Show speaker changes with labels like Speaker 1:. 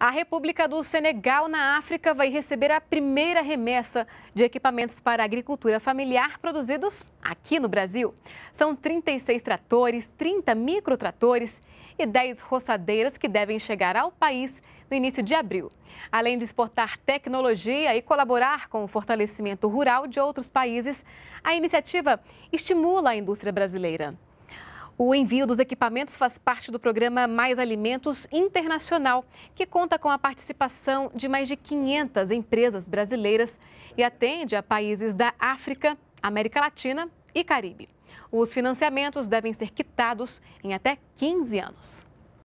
Speaker 1: A República do Senegal, na África, vai receber a primeira remessa de equipamentos para agricultura familiar produzidos aqui no Brasil. São 36 tratores, 30 microtratores e 10 roçadeiras que devem chegar ao país no início de abril. Além de exportar tecnologia e colaborar com o fortalecimento rural de outros países, a iniciativa estimula a indústria brasileira. O envio dos equipamentos faz parte do programa Mais Alimentos Internacional, que conta com a participação de mais de 500 empresas brasileiras e atende a países da África, América Latina e Caribe. Os financiamentos devem ser quitados em até 15 anos.